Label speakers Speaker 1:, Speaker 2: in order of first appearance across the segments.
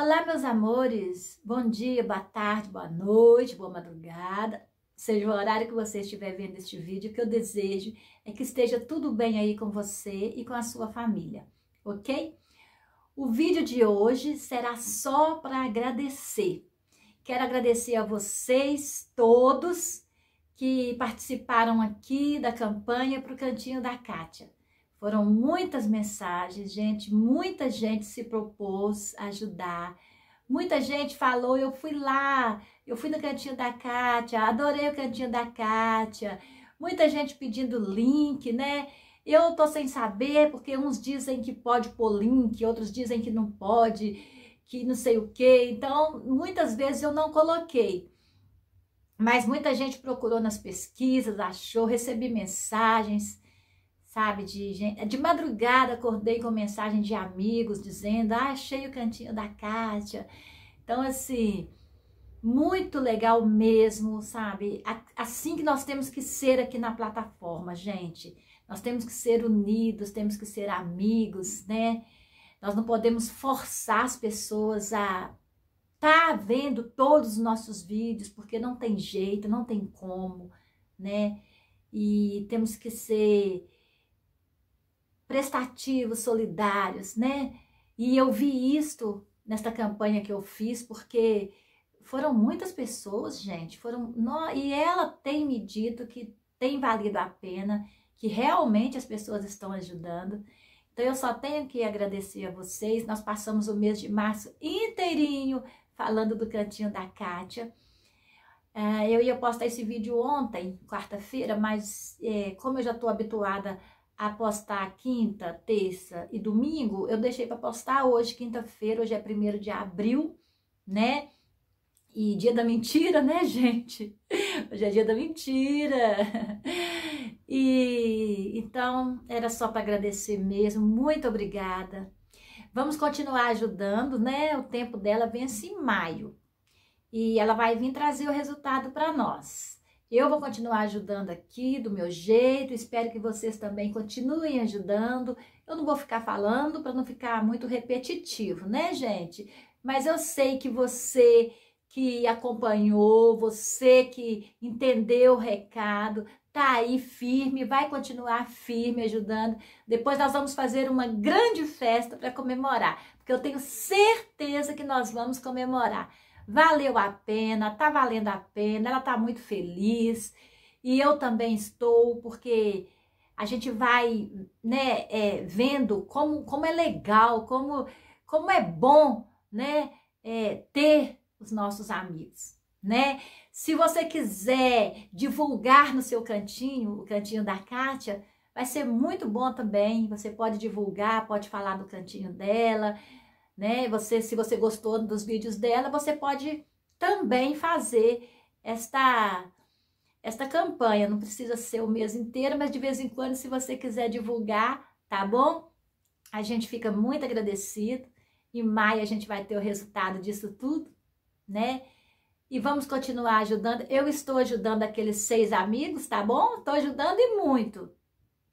Speaker 1: Olá, meus amores! Bom dia, boa tarde, boa noite, boa madrugada, seja o horário que você estiver vendo este vídeo, o que eu desejo é que esteja tudo bem aí com você e com a sua família, ok? O vídeo de hoje será só para agradecer. Quero agradecer a vocês todos que participaram aqui da campanha para o Cantinho da Kátia. Foram muitas mensagens, gente, muita gente se propôs ajudar. Muita gente falou, eu fui lá, eu fui no cantinho da Kátia, adorei o cantinho da Kátia. Muita gente pedindo link, né? Eu tô sem saber, porque uns dizem que pode pôr link, outros dizem que não pode, que não sei o quê. Então, muitas vezes eu não coloquei. Mas muita gente procurou nas pesquisas, achou, recebi mensagens sabe? De, de madrugada acordei com mensagem de amigos dizendo: ah, achei o cantinho da Kátia. Então, assim, muito legal mesmo, sabe? Assim que nós temos que ser aqui na plataforma, gente. Nós temos que ser unidos, temos que ser amigos, né? Nós não podemos forçar as pessoas a tá vendo todos os nossos vídeos, porque não tem jeito, não tem como, né? E temos que ser prestativos, solidários, né? E eu vi isto nesta campanha que eu fiz, porque foram muitas pessoas, gente, foram no, e ela tem me dito que tem valido a pena, que realmente as pessoas estão ajudando. Então eu só tenho que agradecer a vocês. Nós passamos o mês de março inteirinho falando do cantinho da Kátia. É, eu ia postar esse vídeo ontem, quarta-feira, mas é, como eu já estou habituada a postar quinta, terça e domingo, eu deixei para postar hoje, quinta-feira, hoje é primeiro de abril, né? E dia da mentira, né, gente? Hoje é dia da mentira. E então era só para agradecer mesmo. Muito obrigada. Vamos continuar ajudando, né? O tempo dela vence em maio. E ela vai vir trazer o resultado para nós. Eu vou continuar ajudando aqui do meu jeito, espero que vocês também continuem ajudando. Eu não vou ficar falando para não ficar muito repetitivo, né, gente? Mas eu sei que você que acompanhou, você que entendeu o recado, tá aí firme, vai continuar firme ajudando. Depois nós vamos fazer uma grande festa para comemorar, porque eu tenho certeza que nós vamos comemorar valeu a pena, tá valendo a pena, ela tá muito feliz e eu também estou, porque a gente vai né, é, vendo como, como é legal, como, como é bom né, é, ter os nossos amigos. Né? Se você quiser divulgar no seu cantinho, o cantinho da Kátia, vai ser muito bom também. Você pode divulgar, pode falar no cantinho dela, né? Você, se você gostou dos vídeos dela, você pode também fazer esta esta campanha. Não precisa ser o mês inteiro, mas de vez em quando, se você quiser divulgar, tá bom? A gente fica muito agradecido. Em maio a gente vai ter o resultado disso tudo, né? E vamos continuar ajudando. Eu estou ajudando aqueles seis amigos, tá bom? Estou ajudando e muito,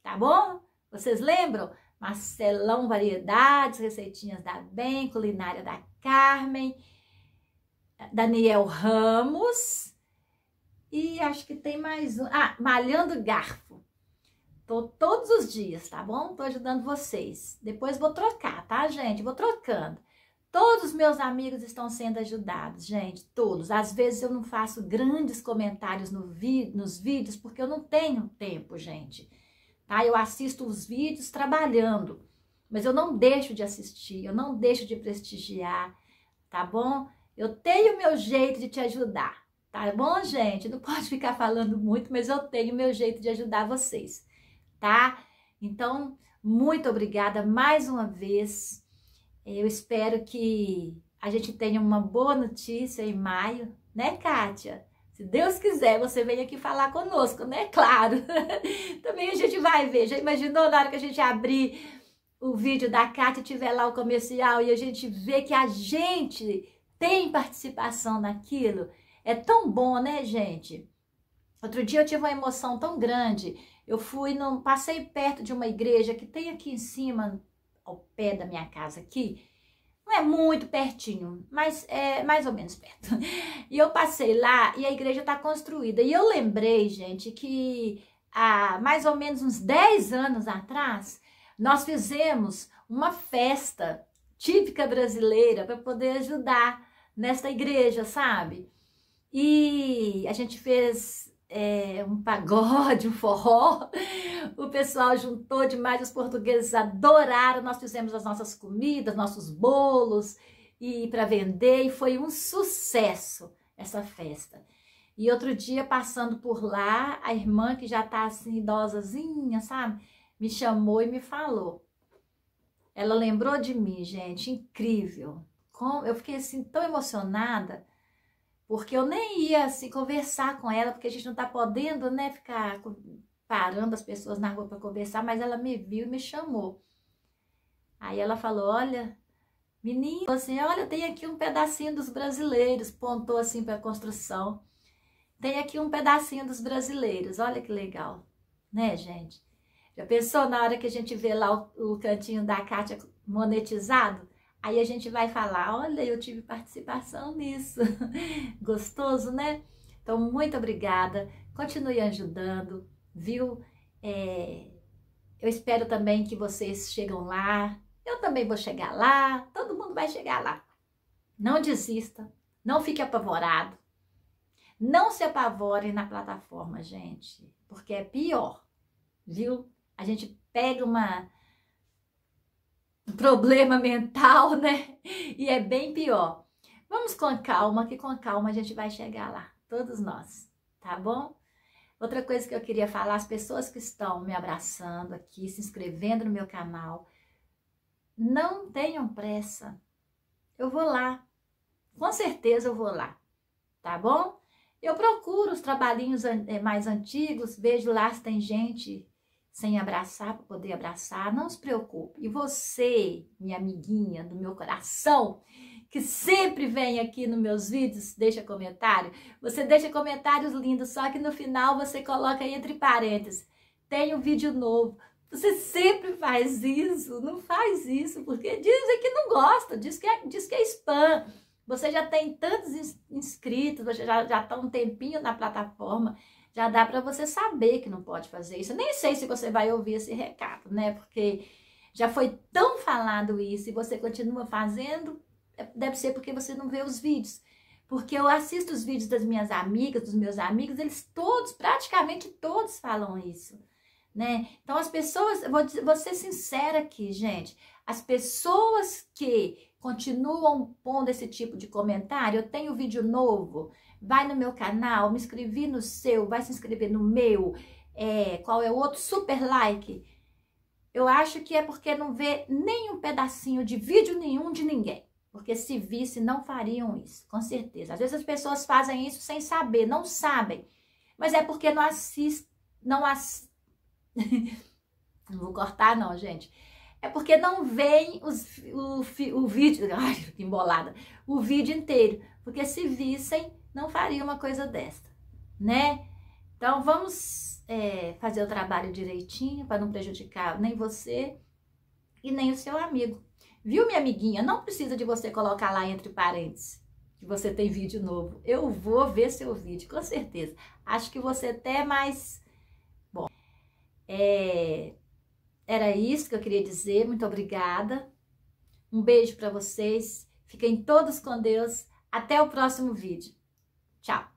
Speaker 1: tá bom? Vocês lembram? Marcelão Variedades, Receitinhas da Bem, Culinária da Carmen, Daniel Ramos e acho que tem mais um. Ah, Malhando Garfo. Tô todos os dias, tá bom? Tô ajudando vocês. Depois vou trocar, tá, gente? Vou trocando. Todos os meus amigos estão sendo ajudados, gente, todos. Às vezes eu não faço grandes comentários no vi, nos vídeos porque eu não tenho tempo, gente. Tá? Eu assisto os vídeos trabalhando, mas eu não deixo de assistir, eu não deixo de prestigiar, tá bom? Eu tenho meu jeito de te ajudar, tá bom, gente? Não pode ficar falando muito, mas eu tenho meu jeito de ajudar vocês, tá? Então, muito obrigada mais uma vez. Eu espero que a gente tenha uma boa notícia em maio, né, Kátia? Se Deus quiser, você vem aqui falar conosco, né? Claro. Também a gente vai ver. Já imaginou na hora que a gente abrir o vídeo da Kátia tiver lá o comercial e a gente vê que a gente tem participação naquilo? É tão bom, né, gente? Outro dia eu tive uma emoção tão grande. Eu fui, num, passei perto de uma igreja que tem aqui em cima, ao pé da minha casa aqui, não é muito pertinho, mas é mais ou menos perto. E eu passei lá e a igreja está construída. E eu lembrei, gente, que há mais ou menos uns 10 anos atrás, nós fizemos uma festa típica brasileira para poder ajudar nesta igreja, sabe? E a gente fez é, um pagode, um forró. O pessoal juntou demais, os portugueses adoraram. Nós fizemos as nossas comidas, nossos bolos e para vender e foi um sucesso essa festa. E outro dia passando por lá, a irmã que já tá assim idosazinha, sabe? Me chamou e me falou. Ela lembrou de mim, gente, incrível. Como eu fiquei assim tão emocionada porque eu nem ia assim, conversar com ela, porque a gente não tá podendo, né, ficar parando as pessoas na rua para conversar, mas ela me viu e me chamou. Aí ela falou: Olha, menino, assim, olha, tem aqui um pedacinho dos brasileiros, pontou assim para a construção. Tem aqui um pedacinho dos brasileiros, olha que legal, né, gente? Já pensou na hora que a gente vê lá o, o cantinho da Kátia monetizado? Aí a gente vai falar: olha, eu tive participação nisso. Gostoso, né? Então, muito obrigada. Continue ajudando, viu? É, eu espero também que vocês chegam lá. Eu também vou chegar lá. Todo mundo vai chegar lá. Não desista. Não fique apavorado. Não se apavore na plataforma, gente, porque é pior, viu? A gente pega uma, problema mental, né? E é bem pior. Vamos com calma, que com calma a gente vai chegar lá, todos nós, tá bom? Outra coisa que eu queria falar, as pessoas que estão me abraçando aqui, se inscrevendo no meu canal, não tenham pressa. Eu vou lá. Com certeza eu vou lá. Tá bom? Eu procuro os trabalhinhos eh, mais antigos, vejo lá se tem gente sem abraçar para poder abraçar, não se preocupe. E você, minha amiguinha do meu coração, que sempre vem aqui nos meus vídeos, deixa comentário. Você deixa comentários lindos, só que no final você coloca entre parênteses: tem um vídeo novo. Você sempre faz isso, não faz isso, porque dizem que não gosta, diz que é, diz que é spam. Você já tem tantos inscritos, você já, já está um tempinho na plataforma já dá para você saber que não pode fazer isso. Eu nem sei se você vai ouvir esse recado, né? Porque já foi tão falado isso e você continua fazendo, é, deve ser porque você não vê os vídeos. Porque eu assisto os vídeos das minhas amigas, dos meus amigos, eles todos, praticamente todos falam isso, né? Então as pessoas, vou, vou ser sincera aqui, gente, as pessoas que continuam pondo esse tipo de comentário, eu tenho vídeo novo, vai no meu canal, me inscrevi no seu, vai se inscrever no meu, é, qual é o outro, super like. Eu acho que é porque não vê nenhum pedacinho de vídeo nenhum de ninguém. Porque se visse, não fariam isso, com certeza. Às vezes as pessoas fazem isso sem saber, não sabem. Mas é porque não assistem, não, não vou cortar não, gente. É porque não vem os, o, o vídeo, ai, embolada, o vídeo inteiro. Porque se vissem, não faria uma coisa desta, né? Então vamos é, fazer o trabalho direitinho para não prejudicar nem você e nem o seu amigo. Viu, minha amiguinha? Não precisa de você colocar lá entre parênteses que você tem vídeo novo. Eu vou ver seu vídeo, com certeza. Acho que você é até mais. Bom, é era isso que eu queria dizer. Muito obrigada. Um beijo para vocês. Fiquem todos com Deus. Até o próximo vídeo. Tchau.